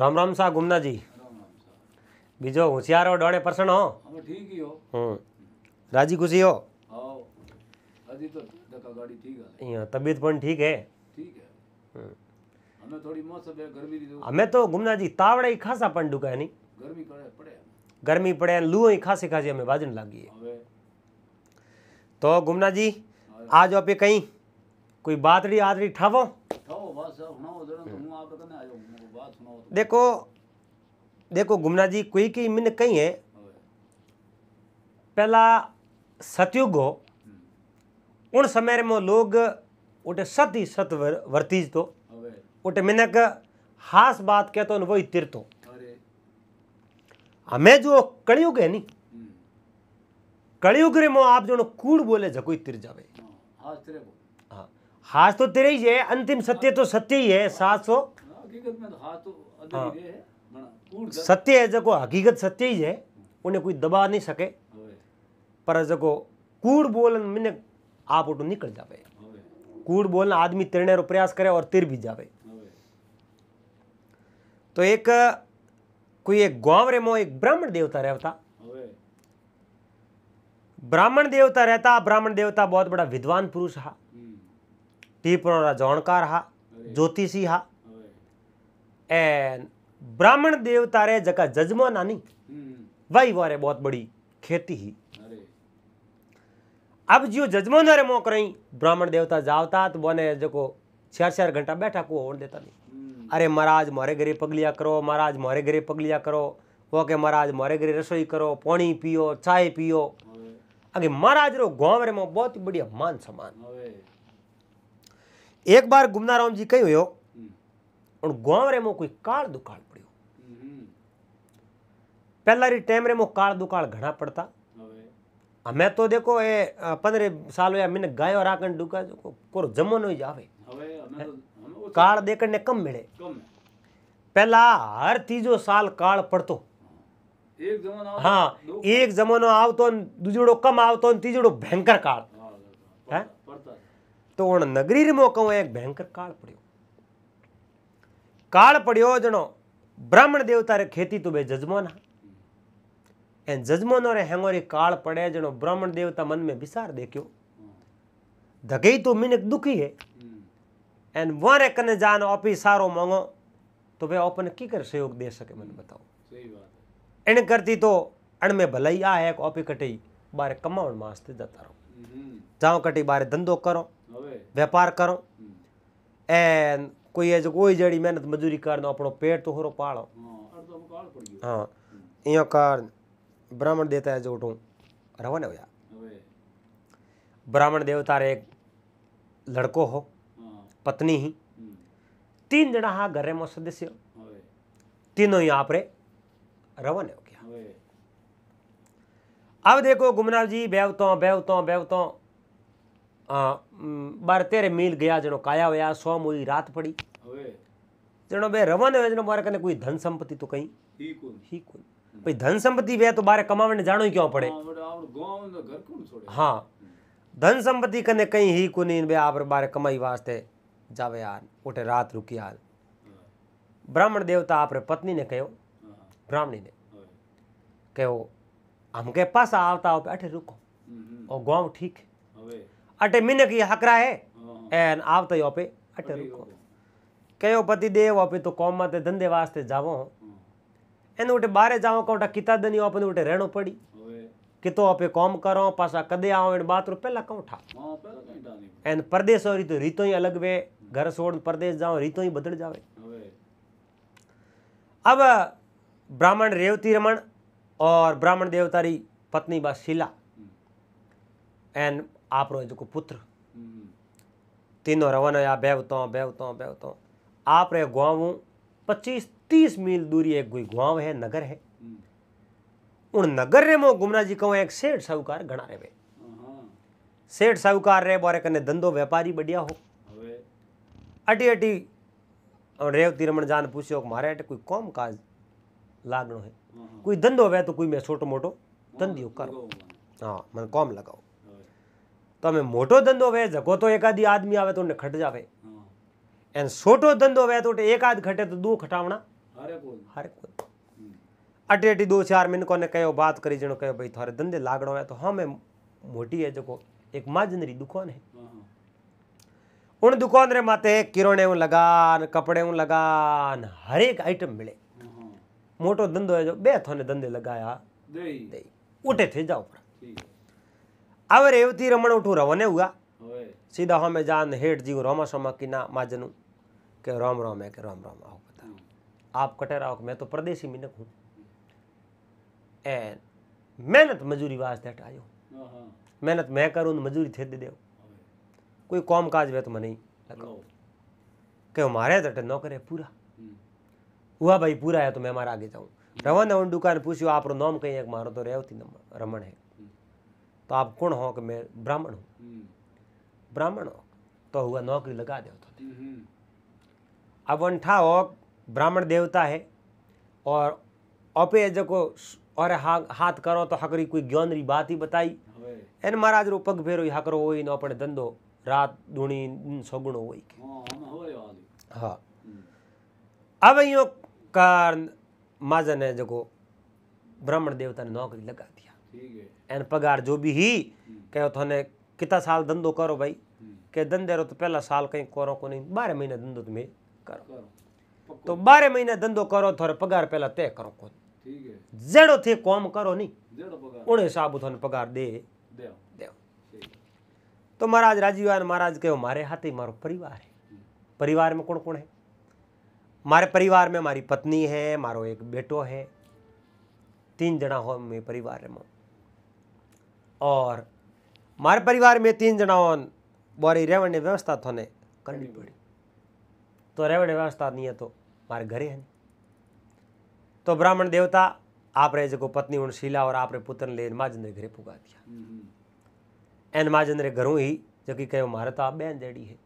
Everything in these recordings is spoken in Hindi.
રામ રામ શાહ ગુમનાજી બીજો હોશિયાર હો हो પરસણ હો ઠીક હી હો હમ રાજી ખુશી હો अभी तो धक्का गाड़ी ठीक है यहाँ तबीयत पण ठीक है ठीक है हमें थोड़ी मौसम है गर्मी दी री हमें तो गुमना जी तावड़े ही खासा पण डुका है नी गर्मी पड़े पड़े गर्मी पड़े लू ही खासी खासी हमें बाजन लागी है तो गुमना जी आज आप कहीं कोई बातड़ी आदरी ठावो ठावो बस हुणो जरा तो हूं आप कने आयो तो। देखो देखो गुमना जी कोई कई मिन कई है पहला सतयुग हो हम्म। उन समय में लोग उठे सत ही सत वर्तीज तो उठे मिनक हास बात कहते तो वही तिर तो हमें जो कलयुग है नी हम्म। कलयुग रे मो आप जो कूड़ बोले जकोई तिर जावे हाँ, हाँ हास तो तेरे ही है अंतिम सत्य तो सत्य ही है सात सौ तो हाँ। सत्य है जो हकीकत सत्य ही है उन्हें कोई दबा नहीं सके पर जो कूड़ बोलन मैंने आप उठो निकल जावे कूड़ बोलना आदमी तिरने रो प्रयास करे और तिर भी जावे तो एक कोई एक गांव रे मो एक ब्राह्मण देवता रहता ब्राह्मण देवता रहता ब्राह्मण देवता बहुत बड़ा विद्वान पुरुष हा हम्म। टीपुर जौनकार हा ज्योतिषी हा एंड ब्राह्मण देवता रे जका जजमो नानी हम्म। वही वारे बहुत बड़ी खेती ही अब जो जजमो ना रे मो करई ब्राह्मण देवता जावता तो बने जको चार चार घंटा बैठा को और देता नहीं हम्म। अरे महाराज मारे घरे पगलिया करो महाराज मारे घरे पगलिया करो वो के महाराज मारे घरे रसोई करो पानी पियो चाय पियो आगे महाराज रो गांव रे में बहुत बढ़िया मान सम्मान एक बार गुमनाराम जी कही हुयो और गांव मो कोई काल दुकाल पड़ो पहला री टाइम रे मो काल दुकाल घना पड़ता मैं तो देखो ये पंद्रह साल हो मैंने गाय और आकन डुका जो कोरो जमो नहीं जावे तो, तो काल देखने ने कम मिले पहला हर तीजो साल काल पड़तो एक जमानो हाँ एक तो हाँ, जमानो आवतो दूजड़ो कम आवतो तीजड़ो भयंकर काल है हाँ, हाँ? तो उन नगरी रे मो कहूं एक भयंकर काल पड़ो काल पड़ो जनो ब्राह्मण देवता रे खेती तू बे જજમોના એ જજમોનો रे हेंगोरी काल पड़े जनो ब्राह्मण देवता मन में विचार દેખ્યો ધગઈ तो मिनक दुखी है एन वारे कने जान ऑफिस सारो मांगो तो बे ओपन की कर सहयोग दे सके मन बताओ सही बात है एन करती तो अण में भलाई आ है ऑफी कटई बारे कमावण मास्ते जाता रहो जाओ कटई बारे धंधो करो व्यापार करो एन कोई है जो कोई जड़ी मेहनत मजदूरी दो अपनो पेट तो होरो पालो हाँ इं कार ब्राह्मण देता है जो उठूँ रवाना होया ब्राह्मण देवता रे लड़को हो पत्नी ही तीन जना हा घर में सदस्य तीनों ही आप रे रवाना हो गया अब देखो गुमनाव जी बेवतों बेवतों बेवतों बारह तेरे मील गया जनो काया हुआ सो मुई रात पड़ी जनो भे रवन हुए जनो बारे कने कोई धन संपत्ति तो कहीं ही कौन ही कौन भाई धन संपत्ति वे तो बारे कमावने जानो ही क्यों पड़े हाँ धन संपत्ति कने कहीं ही कौन इन भे आप बारे कमाई वास्ते जावे यार उठे रात रुकी यार ब्राह्मण देवता आप पत्नी ने कहो ब्राह्मणी ने कहो हमके पास आवता हो बैठे रुको और गांव ठीक है अटे मिनक की हकरा है हाँ। एन आवत यो पे अटे रुको कयो पति दे वो अपे तो कौम माते धंधे वास्ते जावो हाँ। एन उठे बारे जाओ उठा किता दनी वो अपने उठे रहनो पड़ी कितो अपे कौम करो पासा कदे आओ एन बात रुपए लगा उठा हाँ, एन परदेश और तो रीतो ही अलग वे घर छोड़ परदेश जाओ रीतो ही बदल जावे अब ब्राह्मण रेवती रमन और ब्राह्मण देवतारी पत्नी बा शिला हम्म। एंड આપણો જેકો પુત્ર તેનો રવાનો આ બેવતો બેવતો आप આપણે ગાँव पच्चीस तीस मील दूरी एक कोई गांव है नगर है उन नगर रे मो गुमरा जी कहूँ एक सेठ साहूकार घना रहे सेठ साहूकार रे बारे कने धंधो व्यापारी बढ़िया हो अटी अटी रेवती रमन जान पूछो मारे अटे कोई कौम काज लागण है कोई धंधो वे तो कोई मैं छोटो मोटो धंधियो करो हाँ मन कौम लगाओ तमें मोटो धंधो वे जगो तो एकादी आदमी आवे तो खट जावे छोटो धंधो वे तो एकाद खटे तो दो खटावना हरे अटी दो चार मिनको ने कहो बात करी धंधे लागणो है तो हां मैं मोटी है जको एक माजनरी दुकान है उन दुकान रे माते किरणे उन लगान कपड़े उन लगान हर एक आइटम मिले मोटो धंधो है जो बे थोने धंधे लगाया दे उठे थे जाओ अब रेवती रमण उठू रवने हुआ सीधा हमें जान हेठ जी रोमा सोमा की ना माजनू के राम राम है के राम राम आओ पता आप कटे रहो मैं तो परदेसी मिनक हूँ एंड मेहनत मजूरी वास्ते आयो हाँ, हाँ। मेहनत मैं करूँ तो मजूरी थे दे दो कोई काम काज वे तो मैं नहीं लगा के हमारे तट नौकरे पूरा हुआ हम्म। भाई पूरा है तो मैं मारा आगे जाऊँ हम्म। रवन उन दुकान पूछो आप नाम कहीं एक मारो तो रेवती रमन है तो आप कौन हो कि मैं ब्राह्मण हूँ ब्राह्मण हो तो हुआ नौकरी लगा तो दे तो अंठा हो ब्राह्मण देवता है और अपे जको और हा, हाथ करो तो हकरी कोई ज्ञान री बात ही बताई एन महाराज रो पग फेरो हकरो हो इन अपने धंधो रात दूणी सोगुणो हो हाँ, हाँ। हम्म। अब यो कारण माजन है जो ब्राह्मण देवता ने नौकरी लगा दिया एन पगार जो भी ही हम्म। कहो तो थोने कितना साल धंधो करो भाई हम्म। के धंधे रो तो पहला साल कहीं करो को नहीं बारह महीने धंधो तुम्हें तो करो तो बारह महीने धंधो करो थोड़े पगार पहला तय करो को जेड़ो थे काम करो नहीं हिसाब थोने पगार दे तो महाराज राजीव महाराज कहो मारे हाथ ही मारो परिवार है हम्म। परिवार में कौन कौन है मारे परिवार में मारी पत्नी है मारो एक बेटो है तीन जना हो मे परिवार में और मारे परिवार में तीन जनावन बोरी रेवण्य व्यवस्था थोने करनी पड़ी तो रेवण्य व्यवस्था नहीं है तो मारे घरे हैं तो ब्राह्मण देवता आप रे जो पत्नी उन शीला और आप रे पुत्र ले माजेंद्र घरे पुगा दिया हम्म। एन माजेंद्र घरों ही जो कि कहो मारे तो आप बहन जड़ी है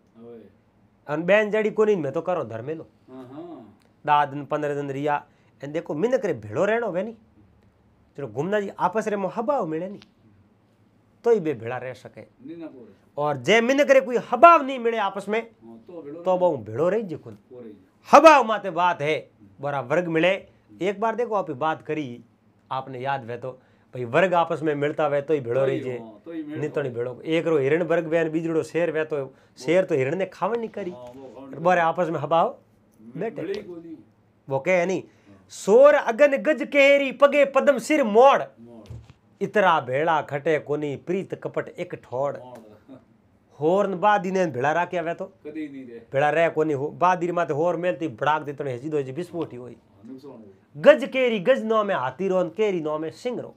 अन बहन जड़ी को नहीं मैं तो करो धर्मे लो हाँ, हाँ। दस दिन पंद्रह दिन रिया एन देखो मिन करे भेड़ो रहो वे नहीं चलो घूमना जी आपस रे मोहबाओ मिले नहीं तो ही बे भेड़ा रह सके और जे मिन करे कोई हबाव नहीं मिले आपस में हाँ, तो वो भेड़ो तो रही जी खुद हबाव माते बात है बरा वर्ग मिले एक बार देखो आप बात करी आपने याद वह तो भाई वर्ग आपस में मिलता वह तो ही भेड़ो रही जे हाँ, नहीं तो नहीं भेड़ो एक रो हिरण वर्ग बहन बीजड़ो शेर वह तो शेर तो हिरण ने खावन नहीं करी हाँ, बारे आपस में हबाव बैठे वो कहे नहीं सोर अगन गज केरी पगे पदम सिर मोड़ इतरा भेड़ा खटे कोनी प्रीत कपट एक ठोड़ होरन बादी ने भेड़ा रहा क्या तो भेड़ा रह कोनी हो बादी माते होर मेलती भड़ाक दे तने हजी दो जी विस्फोट ही हाँ, होई गज केरी गज नो में हाथी रोन केरी नो में सिंह रो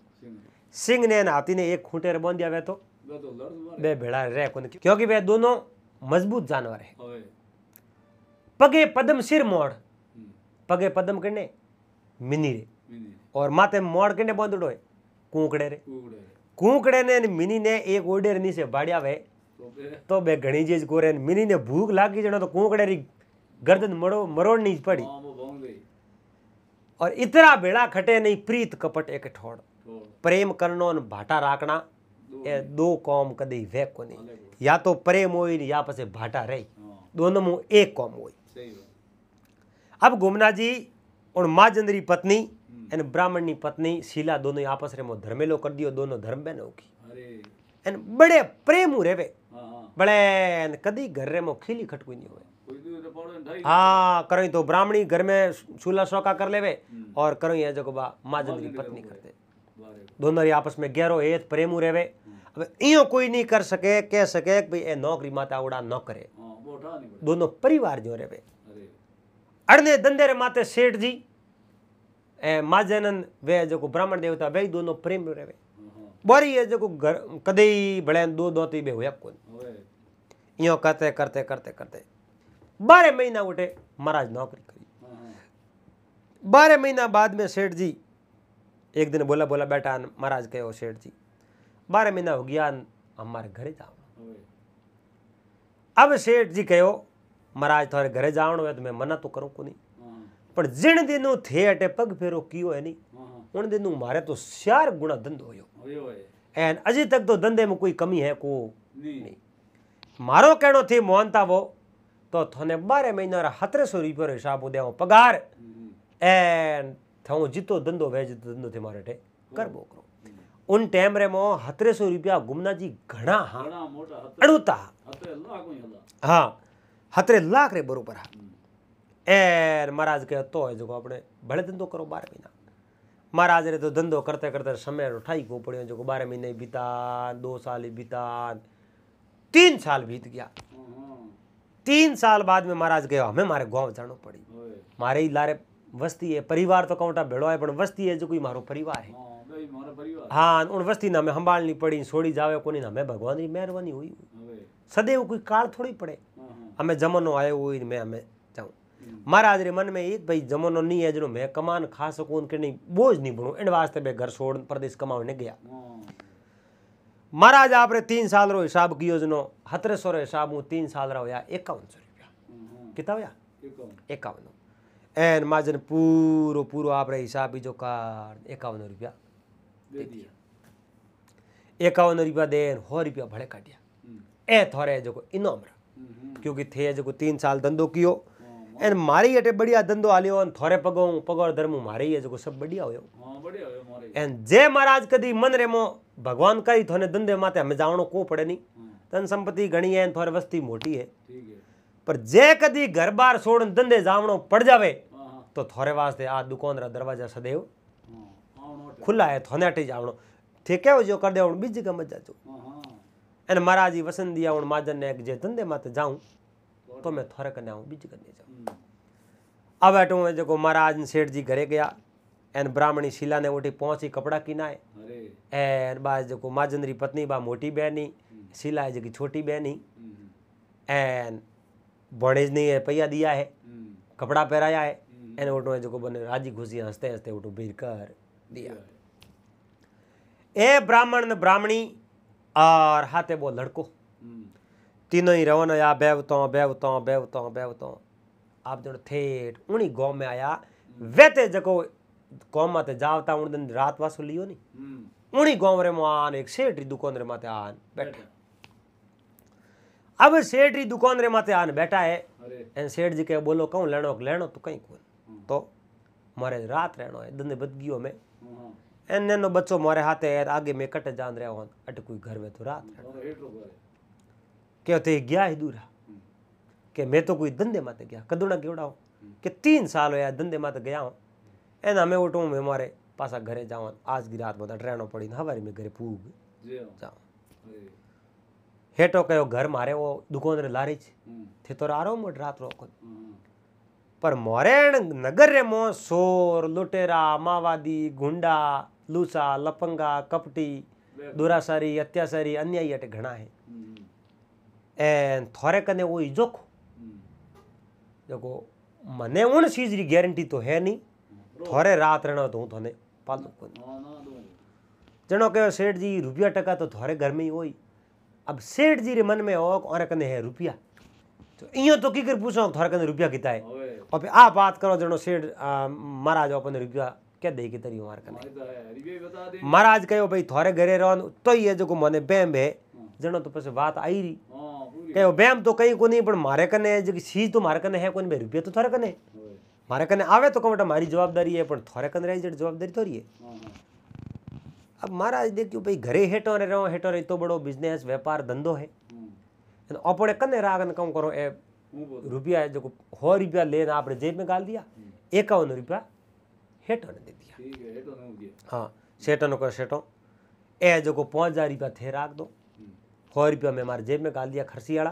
सिंह ने हाथी ने एक खूंटे बांध दिया वह तो, तो बे भेड़ा रह कोनी क्योंकि वे दोनों मजबूत जानवर है पगे पदम सिर मोड़ हम्म। पगे पदम कने मिनी रे और माथे मोड़ कने बांधड़ो है कूकड़े कूकड़े रे કૂંકડે રે કૂંકડે ને મિનીને એક ઓર્ડર નીચે બાળ્યા વે તો બે ઘણી જે मिनी ने भूख लागी जणो तो कूकड़े री गर्दन मरो मरोड़नी पड़ी और इतरा बेड़ा खटे नहीं प्रीत कपट एक ठोड़ प्रेम करनो न भाटा राखना ए दो कौम कदी वे कोनी या तो प्रेम हो या पसे भाटा रही दोनों में एक कौम हो अब गुमना जी और माजंदरी पत्नी एन એને બ્રાહ્મણની પત્ની શીલા દોનો આપસ રે ધર્મેલો કરી દિયો દોનો ધર્મ બેન ઓકી એને બડે પ્રેમ રેવે બળે કદી ઘર રે મો खिली ખટકુઈ નહીં હોય हाँ करो तो ब्राह्मणी घर में शूला शौका कर लेवे हम्म। और करो ये जो बा माजन की पत्नी दे दोनों आपस में गहरो हेत प्रेम रेवे हम्म। अब इो कोई नहीं कर सके कह सके भाई ए नौकरी माता उड़ा न करे हाँ, दोनों परिवार जो रेवे अड़ने धंधे रे माते सेठ जी माजनन वे जो ब्राह्मण देवता वे दोनों प्रेम रहे हाँ। बारी है जो घर कदई भले दो दो ती बे होया कोई यो करते करते करते करते बारह महीना उठे महाराज नौकरी करी हाँ, हाँ। बारह महीना बाद में सेठ जी एक दिन बोला बोला बेटा महाराज कहे सेठ जी बारह महीना हो गया हमारे घरे जाओ अब सेठ जी कहो महाराज थोड़े घरे जाओ तो मैं मना तो करूँ को नहीं પણ જેણ દેનો થેટે પગ ફેરો કયો એની उन दिनों मारे तो चार गुना धंधो हो एंड अजी तक तो धंधे में कोई कमी है को नहीं, नहीं। मारो कहनो थी मोहनता वो तो थोने बारह महीना रा हतरे सौ रुपये रो हिसाब दे पगार एंड थो जितो धंधो वे जितो धंधो थे मारे टे कर बोकरो उन टाइम रे मो हतरे सौ रुपया गुमना जी घना हाँ अड़ूता हाँ हतरे लाख रे बरोबर हाँ એર મહારાજ કહે તો હોય જોકો આપણે ભલે ધંધો કરો બાર મહિના મહારાજ રે તો ધંધો કરતે કરતે સમય ઠાઈ ગયો પડ્યો જોકો બાર મહિને બીતા દો साल बीता तीन साल बीत गया तीन साल बाद में महाराज गया हमें मारे गांव जानो पड़ी मारे लारे वस्ती है परिवार तो कौटा भेड़ो है पर वस्ती है जो कोई मारो परिवार है हाँ, हाँ उन वस्ती ने हमें संभालनी पड़ी छोड़ी जावे को नहीं हमें भगवान की मेहरबानी हुई सदैव कोई काल थोड़ी पड़े हाँ, हाँ। हमें जमनो आयो हुई मैं हमें महाराज रे मन में एक भाई जमानो नहीं है जो मैं कमान खा सकूं उनके नहीं बोझ नहीं बनू इन वास्ते मैं घर छोड़ प्रदेश कमाने गया महाराज आप रे तीन साल रो हिसाब की योजनो हतरे सौ हिसाब हूँ तीन साल रहा होया इक्यावन सौ रुपया कितना होया इक्यावन एन माजन पूरा पूरा आप रे हिसाब जो कार इक्यावन रुपया दे दिया इक्यावन रुपया देन हो रुपया भड़े काट ए थोड़े जो इनाम क्योंकि थे जो तीन साल धंधो किया ऐं मारी अटे बढ़िया धंधो हलियो ऐं थोरे पगो पगो धर्म मारे जेको सभु बढ़िया हुयो ऐं जे महाराज कॾहिं मन रेमो भॻवानु कई थोने धंधे माते हमें जावणो को पड़े नी धन संपत्ति घणी है थोरे वस्ती मोटी है पर जे कदी घर बार छोड़ धंधे जावणो पड़ जावे तो थोरे वास्ते आ दुकान रा दरवाजा सदैव खुला है थोने अटे जावणो ठीक है जो कर दे बीज जगह मत जाजो एन महाराज जी वसन दिया उन माजन ने जे धंधे माते जाऊं तो मैं थोरे कन्या हूँ बीज कन्या जाऊँ हम्म। अब अटो में जो महाराज सेठ जी घरे गया एन ब्राह्मणी शिला ने उठी पहुंची कपड़ा किनाए एन बाज जो माजनरी पत्नी बा मोटी बहनी हम्म। शिला है जो छोटी बहनी हम्म। एन भणेज ने पैया दिया है कपड़ा पहराया है एन ओटो जो बने राजी घुसी हंसते हंसते ओटो बीर कर दिया ए ब्राह्मण ब्राह्मणी और हाथे वो लड़को तीनों ही रवन आया बेवतों बेवतों बेवतों बेवतों आप जो ठेठ उन्हीं गांव में आया वेते जको गांव माते जावता उन दिन रात वासो लियो नहीं उन्हीं गांव रे मान एक सेठ री दुकान रे माते आन बैठा अब सेठ री दुकान रे माते आन बैठा है एन सेठ जी के बोलो कहूं लेनो लेनो तो कहीं कोन हम्म। तो मारे रात रहनो है दिन बदगियो में हम्म। एन नेनो बच्चो मारे हाथे आगे में कट जान रहे हो अट कोई घर में तो रात रहनो કે તે ગયા દૂરા કે મેં તો કોઈ ધંધે માટે ગયા કદુણા કેવડાવો કે તીન સાલ હોય આ ધંધે માટે ગયા હું એના મેં ઓટો મેં મારે પાછા ઘરે જવાનું આજ ગી રાત બધા ટ્રેનો પડીને હવારી મેં ઘરે પૂગ જાઉં હેટો કયો ઘર મારે ઓ દુકાન રે લારી છે તે તો રારો મોટ રાત રોકો पर मोरेण नगर रे मो सोर लुटेरा मावादी गुंडा लूसा लपंगा कपटी दुरासारी अत्याचारी अन्यायी अटे घना है and hmm. thore kane wo ijok देखो मने उन चीज की गारंटी तो है नहीं थोड़े रात रहना तो थोने पालो को जनो कहो सेठ जी रुपया टका तो थोड़े घर में ही हो अब सेठ जी रे मन में ओक और कने है रुपया तो इयो तो की कर पूछो थोड़े कने रुपया किता है और आ बात करो जनो सेठ महाराज अपन रुपया क्या दे के तरी हमारे कने महाराज कहो भाई थोड़े घरे रहो तो ये जो को मने बेम है जनो तो पसे बात आई री कहे बैम तो कहीं कोनी पर मारे कने जो चीज तो मारे कने है कोनी रुपये तो थोड़े कने मारे कने आवे तो कमटा मारी जवाबदारी है थोड़े कने रह जड़ जवाबदारी थोड़ी है अब महाराज देखियो भाई घरे हेठो ने रहो हेठो रही तो बड़ो बिजनेस व्यापार धंधो है अपने कने राग ने कम करो ए रुपया जो हो रुपया ले ना आपने जेब में गाल दिया एकावन रुपया हेठो ने दे दिया हाँ सेठो ने करो सेठो ए जो पाँच हज़ार रुपया थे राख दो सौ रुपया में मारे जेब में गाल दिया खरसियाड़ा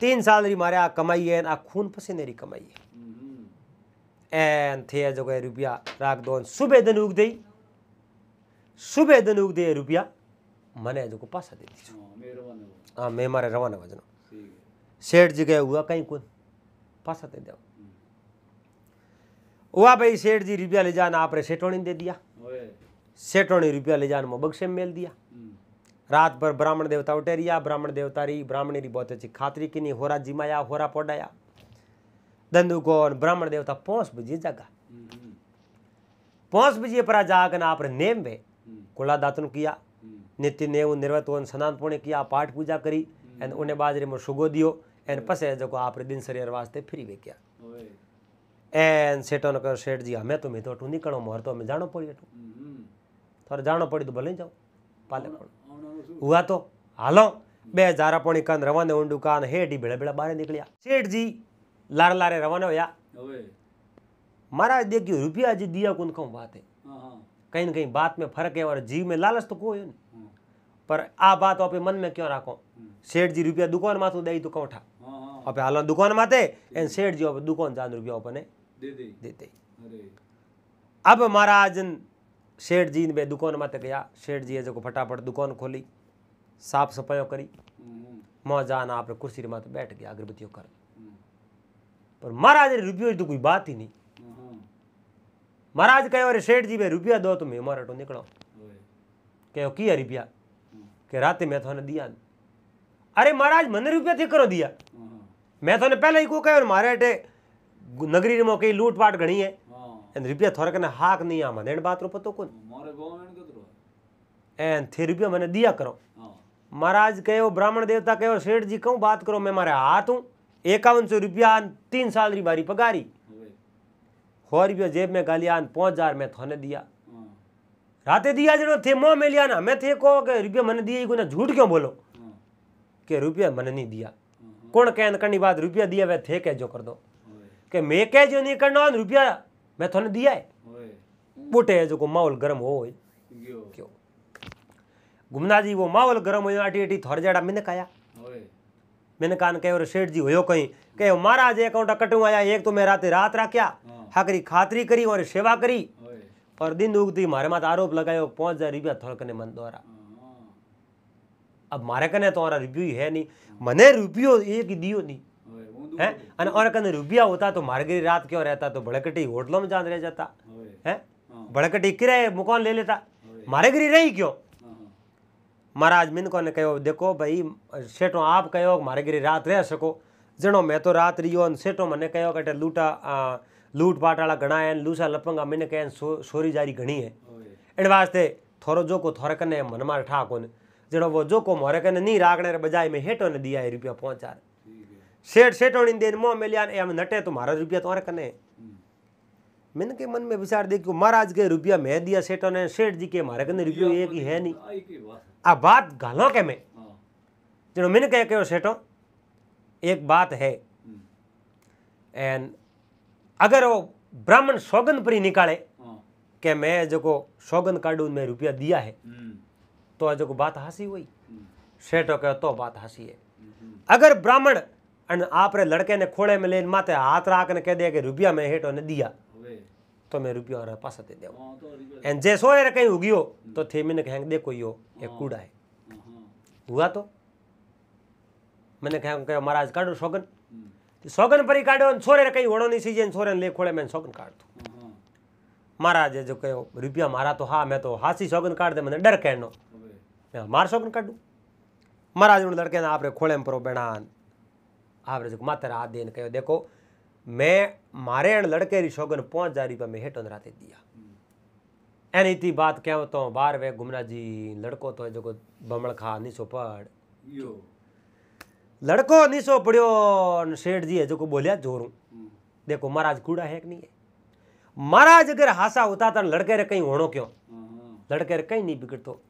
तीन साल री मारे आ कमाई है आ खून पसीने री कमाई है एन थे जो गए रुपया राख दो सुबह दिन उग दई सुबह दिन उग दे रुपया मने जो को पासा दे दी हाँ, हाँ मैं मारे रवाना वजनो सेठ जी गए हुआ कहीं कौन पासा दे दिया हुआ भाई सेठ जी रुपया ले जाना आप सेठोणी दे दिया सेठोणी रुपया ले जाना बक्से में मेल दिया रात भर ब्राह्मण देवता उठेरिया ब्राह्मण देवता री ब्राह्मणी री बहुत अच्छी खातरी नहीं होरा जिमाया होरा पोडाया दंदुगोन ब्राह्मण देवता पहुंच बजे जागा पहुंच बजे पर जागन आप नेम वे कुला दातन किया नित्य नेव निर्वत वन स्नान पुण्य किया पाठ पूजा करी एंड उन्हें बाजरे में सुगो दियो एंड पसे जको आप दिन शरीर वास्ते फ्री वे किया एंड सेठो न कर सेठ जी हमें तो मैं तो निकलो मोहर तो हमें जानो पड़ी तो थोड़ा जानो पड़ी तो भले जाओ पाले पड़ो हुआ तो हालो હાલો બે જારાપોણી કાન રવાને ઊંડું કાન હેડી ભેળા बारे निकलिया सेठ जी लार लारे રવાના होया મારા देखियो रुपया जी दिया કુન કહું बात है कहीं ना कहीं बात में फर्क है और जीव में लालच तो कोई नहीं पर आ बात आप मन में क्यों रखो सेठ जी रुपया दुकान माथू दे तो कौठा आप हाल दुकान माते एन सेठ जी आप दुकान जान रुपया अपने दे दे, दे, दे। अब महाराज जी ने दुकान દુકાન गया शेठ जी जो फटाफट दुकान खोली साफ सफाई करी मां जान आप कुर्सी माते बैठ गया अगरबत्ती कर पर महाराज ने रुपये तो कोई बात ही नहीं महाराज कहो अरे शेठ जी भाई रुपया दो तो मैं मारा तो निकलो कहो कि रुपया के रात मैं थाने दिया अरे महाराज मैंने रुपया थे करो दिया मैं थाने पहले ही को कहो मारे अटे नगरी में कई लूटपाट घनी है એને રૂપિયા થોડાક એને હાક નહીં આમાં એને બાતરો પતો કોણ એન થી રૂપિયા મને દિયા કરો મહારાજ કયો બ્રાહ્મણ દેવતા કયો શેઠજી કહું વાત કરો મેં મારે હાથ હું એકાવનસો રૂપિયા तीन साल री बारी पगारी सौ रुपया जेब में गालिया पाँच हजार में थाने दिया राते दिया जो थे मोह में लिया ना मैं थे को के रुपया मैंने दिया ही झूठ क्यों बोलो के रुपया मैंने नहीं दिया कौन कहन करनी बात रुपया दिया वह थे कह जो कर दो के मैं कह जो नहीं करना रुपया मैं थाने दिया है बूटे है जो माहौल गर्म हो क्यों गुमना जी वो माहौल गर्म हो आटी आटी थोर जड़ा मैंने कहा मैंने कान कहे और सेठ जी हो कहीं कहे महाराज अकाउंट कटू आया एक तो मैं रात रात राख्या हकरी हाँ। खातरी करी और सेवा करी और दिन उगती मारे माथ आरोप लगाया पांच हजार रुपया थोड़ा मन द्वारा हाँ। अब मारे कने तुम्हारा तो रिव्यू है नहीं मने रुपयो एक दियो नहीं है और कन रुबिया होता तो मारगरी रात क्यों रहता तो भड़कटी होटलों में जान रह जाता है भड़कटी हाँ। किराए मुकान ले लेता मारेगरी रही क्यों हाँ, हाँ। महाराज मिन को कहो देखो भाई सेठो आप कहो मारे गिरी रात रह सको जनो मैं तो रात रियो सेठो मैंने कहो कटे लूटा लूट पाट वाला घना है लूसा लपंगा मैंने कह सोरी जारी घनी है इन वास्ते थोड़ो जो को थोड़े कने मन मार ठा कोन जनो वो जो को मोरे कने नहीं राखने बजाय में हेटो ने दिया है रुपया पहुंचा सेठ सेठ सेठोणी देन मोह में लिया हम नटे तो महाराज रुपया तुम्हारे कने मैंने के मन में विचार देखियो महाराज के रुपया मैं दिया सेठ ने सेठ जी के हमारे कने रुपया एक ही है नहीं आ बात घालो के मैं हाँ। जो मैंने कह कहो सेठो एक बात है हम्म। एंड अगर वो ब्राह्मण सौगन पर निकाले हाँ। के मैं जो को सौगन काटू मैं रुपया दिया है हम्म। तो जो बात हंसी हुई हम्म। सेठो कहो तो बात हंसी है अगर ब्राह्मण અને આપણે લડકેને ખોળે મેં લઈને માથે હાથ રાખને કહી દે કે રૂપિયા મેં હેઠો ને દિયા તો મેં રૂપિયો અરે પાસે દે દેવો એને જે સો એ કઈ ઉગ્યો તો થેમીને ક્યાંક દેખો યો એ કુડાય હુઆ તો મને ક્યાંક કહ્યું મહારાજ કાઢો સોગન સોગન પરી કાઢ્યો છોરે કઈ ઓળો નહીં સીજે છોરે લે ખોળે મેં સોગન કાઢતું મહારાજે જો કહ્યો રૂપિયા મારા તો હા મેં તો હાસી સોગન કાઢ દે મને ડર કહેનો મેં માર સોગન કાઢું મહારાજ લડકે આપણે ખોળે પરો બેણા आवरेज मातर हाथ देन कहो देखो मैं मारे लड़के लड़केरी शोगन पाँच हज़ार रुपया मैं हेठन राते दिया हम्म। एन थी बात कह तो बार वे गुमना जी लड़को तो जो बमण खा नीचो पढ़ लड़को नीचो पढ़ो सेठ जी है जो बोलिया जोरू हम्म। देखो महाराज कूड़ा है कि नहीं है महाराज अगर हासा होता तो लड़के रे कहीं होनो क्यों हाँ, हाँ। लड़के रे कहीं नहीं बिगड़तो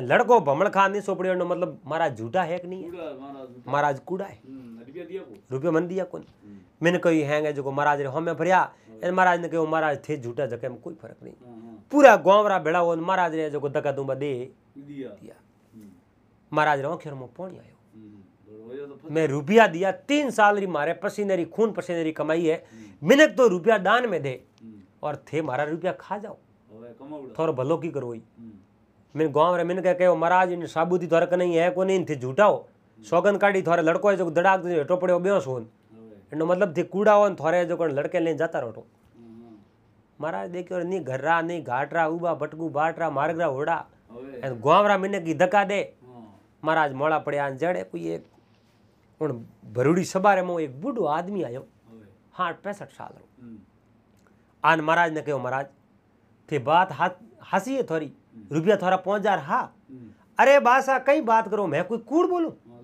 लड़को भमण खा नहीं ભમણખાની સોપડીઓનો मतलब महाराज झूठा है कि नहीं है महाराज कूड़ा है रुपये मन दिया कौन मैंने कही हैंगे जो महाराज रे हमें भरिया महाराज ने कहो महाराज थे झूठा जगह में कोई फर्क नहीं पूरा गांव रा भेड़ा हो महाराज रे जो को दका दूंबा दे दिया महाराज रे खेर में पौ आयो मैं रुपया दिया तीन साल री मारे पसीने री खून पसीने री कमाई है मिनक तो रुपया दान में दे और थे मारा रुपया खा जाओ थोड़ा भलो की करो मैंने गाँव रे मैंने क्या कहो महाराज इन साबुती थोड़े तो नहीं है को नहीं थे झूठा हो सौगन काढ़ी थोड़े लड़को है जो दड़ाक हेटो पड़े बेहो सोन इन मतलब थे कूड़ा हो थोड़े जो लड़के लेने जाता रहो महाराज देखियो नहीं घर रहा नहीं घाट रहा उबा भटकू बाट रहा मार्ग रहा होड़ा गाँव रहा मैंने की धक्का दे हाँ। महाराज मोड़ा पड़े जड़े कोई एक उन भरूड़ी सबारे में एक बूढ़ो आदमी आयो हाँ पैंसठ साल रो हम्म। आन महाराज ने कहो महाराज थे बात हंसी है थोड़ी हम्म। रुपया थोड़ा पहुंच जा रहा हम्म। अरे बासा कई बात करो मैं कोई कूड़ बोलूं हूँ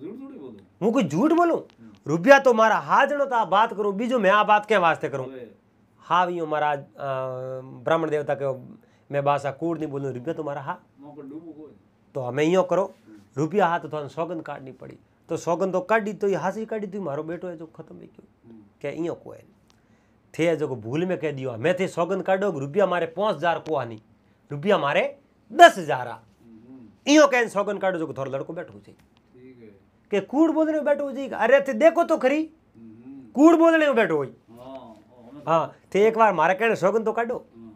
कोई झूठ बोलूं हम्म। रुपया तो मारा हा हाजनो तो था बात करूं बीजो मैं आ बात के वास्ते करूं हा भी मारा ब्राह्मण देवता के मैं बासा कूड़ नहीं बोलू रुपया तो मारा हा तो हमें यो करो रुपया हा तो थोड़ा सौगंध काटनी पड़ी तो सौगंध तो काटी तो ये हा से काटी तू तो मारो बेटो है जो खत्म है क्यों क्या इं को थे जो भूल में कह दियो मैं थे सौगंध काटो रुपया मारे पांच हज़ार को नहीं रुपया मारे दस हजार इो कह सौगन काटो जो थोड़ा लड़को बैठो जी के कूड़ बोलने में बैठो जी अरे थे देखो तो खरी हम्म। कूड़ बोलने में बैठो जी हाँ थे हाँ, हाँ, एक बार मारा कहने सौगन तो काटो हाँ।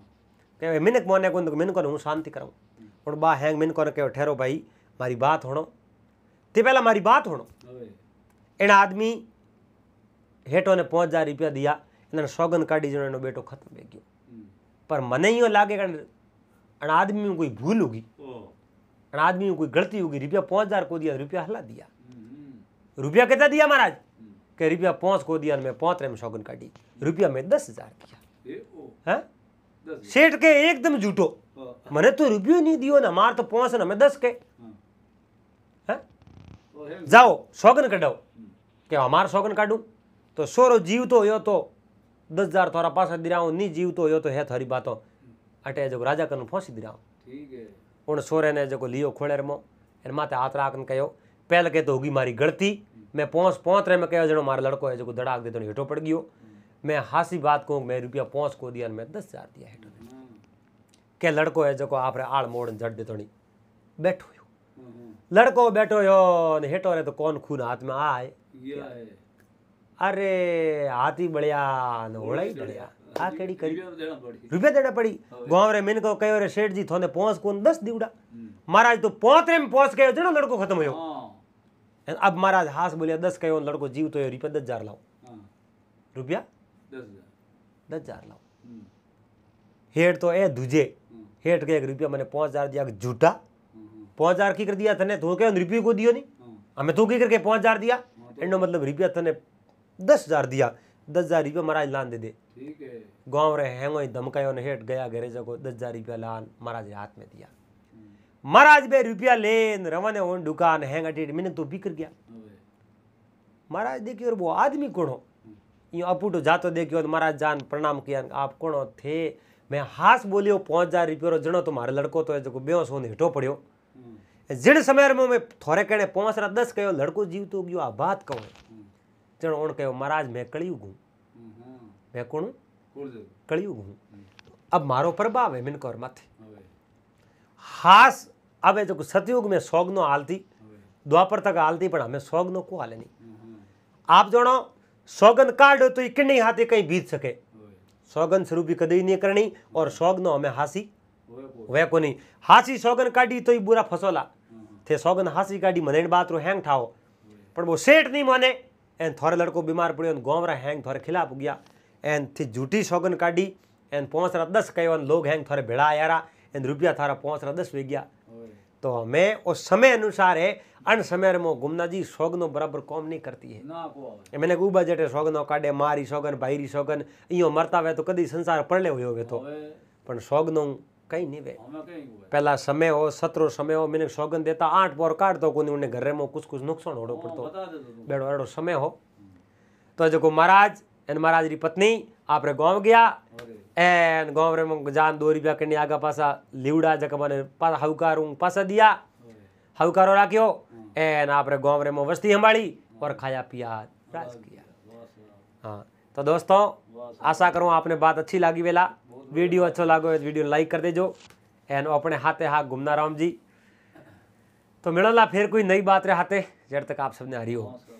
कहे मिनक मोने को मिनक हूँ शांति कराऊँ हूँ हम्म। बा हैंग मिनक ने कहो ठहरो भाई मारी बात होनो ते पहला मारी बात होनो इन आदमी हेठो ने पाँच हज़ार रुपया दिया इन्होंने सौगन काटी जो बेटो खत्म है गयो हम्म। पर मन ही लागे आदमी में कोई भूल होगी आदमी में कोई गलती होगी रुपया पाँच हज़ार को दिया रुपया हला दिया हम्म। रुपया कितना दिया महाराज हम्म। के रुपया पाँच को दिया मैं पाँच रेम शौगन काटी रुपया में दस हज़ार दिया है हाँ? सेठ के एकदम झूठो मैंने तो रुपये नहीं दियो ना मार तो पाँच ना मैं दस के हाँ। हाँ? जाओ शौगन कटाओ हम्म। कि हमार शौगन काटू तो सोरो जीव तो हो तो दस हज़ार थोड़ा पास दिराऊँ नहीं जीव तो हो तो है थोड़ी बातों अटे जो राजा कन फोसी ॾिना उन सोरे ने जो लियो खोलेर मो हिन माथे हाथ राखन कयो पहल कहे तो होगी मारी गलती मैं पहुँच पहुँच रहे मैं कहो जनो मारा लड़को है जो धड़ाक दे तो हेठो पड़ गयो मैं हासी बात कहूँ मैं रुपया पहुँच को दिया मैं दस हज़ार दिया हेठो के लड़को है जो आप आड़ मोड़ झट दे तो बैठो यो हम्म। लड़को बैठो यो ने हेठो रे तो कौन खून हाथ में आए अरे हाथी बढ़िया न होड़ा ही बढ़िया આ કેડી કરી રૂપિયા દેડા પડી ગોવરે મેન કહો કયો રે શેઠજી થોને પોંચ કોન દસ દીવડા મહારાજ में पोंस પોંચ जणो लड़को खत्म होयो हां अब महाराज हास बोलिया 10 कयो लड़को जीव तो रुपया दस हजार लाओ रुपया 10000 10000 लाओ हेड तो ए दूजे हेड के एक रुपया मैंने 5000 हजार दिया झूठा 5000 हजार की कर दिया थने तो रुपये को दियो नी हमें तो की करके 5000 दिया एंडो मतलब रुपया थने दस हजार दिया दस हजार रुपया महाराज लान दे दे गाँव रे हेंगो धमकायो ने हेट गया घरे जगो दस हजार रुपया लान महाराज ने हाथ में दिया हम्म। महाराज बे रुपया लेन रवन है दुकान हैंग अटेट मैंने तो बिकर गया महाराज देखियो वो आदमी कौन हो हम्म। यूँ अपूटो जातो देखियो तो महाराज जान प्रणाम किया आप कौन हो थे मैं हास बोलियो पाँच हजार रुपये जनो तो मारो लड़को तो है जो बेहो सो हिटो पड़ो जिन समय में मैं थोड़े कहने पाँच रहा दस कहो लड़को जीव तो गो आ बात कहो जन ओन कहो महाराज मैं कड़ी घूँ मैं कौन हूँ कलयुग हूँ हम्म। अब मारो प्रभाव है और माथे हास अब जो सतयुग में आलती द्वापर तक आलती पर हमें को नहीं हम्म, हम्म। आप सौगन तो हाथी कहीं बीत सके सौगन नहीं करनी और सौगनो हमें हासी वह को नहीं हासी सौगन काटी तो ही बुरा फसोला थे सौगन हासी काटी मने बात रो हैंग ठाओ पर वो सेठ नहीं माने एन थोड़े लड़को बीमार पड़े गाँव हैंग थोड़े खिलाफ गया एन थी झूठी सौगन काढ़ी एन पाँच रा दस कह लोग हैं थारे भेड़ा आयारा एन रुपया थारा पाँच रा दस वे गया तो हमें वो समय अनुसार है अन समय में गुमना जी सौगनो बराबर कॉम नहीं करती है ना मैंने उबा जटे सौगनो काढ़े मारी सौगन भाई सौगन इो मरता वे तो कदी संसार पड़े हुए हुए तो पर सौगनो कहीं नहीं वे पहला समय हो सतरो समय हो मैंने सौगन देता आठ बोर काट दो कोनी उन्हें घर में कुछ कुछ नुकसान होड़ो पड़तो बेड़ो समय हो तो जो महाराज एन महाराज री पत्नी आप रे गांव गया एन गांव रे जान दो रुपया कने आगा पासा लिवड़ा जक मैंने पास हवकार पासा दिया हवकारो राख्यो एन आप रे गांव रे में वस्ती हमारी और खाया पिया राज किया हाँ तो दोस्तों आशा करूँ आपने बात अच्छी लगी वेला वीडियो अच्छा लागो तो वीडियो लाइक कर देजो एन अपने हाथे हाथ घूमना राम जी तो मिलला फिर कोई नई बात रे हाथे जब तक आप सबने हरी हो